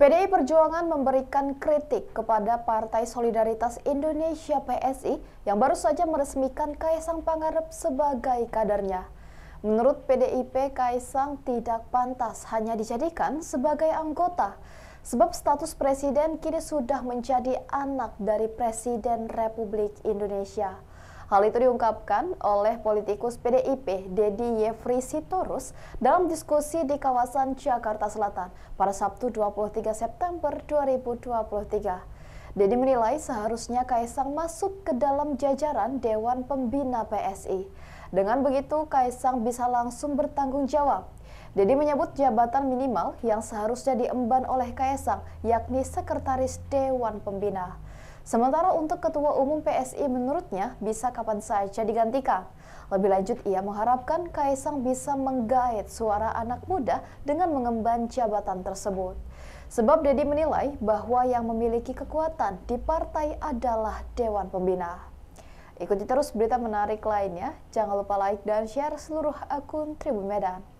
PDI Perjuangan memberikan kritik kepada Partai Solidaritas Indonesia PSI yang baru saja meresmikan Kaisang Pangarep sebagai kadernya. Menurut PDIP, Kaisang tidak pantas hanya dijadikan sebagai anggota sebab status presiden kini sudah menjadi anak dari Presiden Republik Indonesia. Hal itu diungkapkan oleh politikus PDIP Dedi Yefri Sitorus dalam diskusi di kawasan Jakarta Selatan pada Sabtu 23 September 2023. Dedi menilai seharusnya Kaisang masuk ke dalam jajaran Dewan Pembina PSI. Dengan begitu, Kaisang bisa langsung bertanggung jawab. Dedi menyebut jabatan minimal yang seharusnya diemban oleh Kaisang, yakni Sekretaris Dewan Pembina. Sementara untuk Ketua Umum PSI menurutnya bisa kapan saja digantikan. Lebih lanjut, ia mengharapkan Kaisang bisa menggait suara anak muda dengan mengemban jabatan tersebut. Sebab Dedi menilai bahwa yang memiliki kekuatan di partai adalah Dewan Pembina. Ikuti terus berita menarik lainnya. Jangan lupa like dan share seluruh akun Tribun Medan.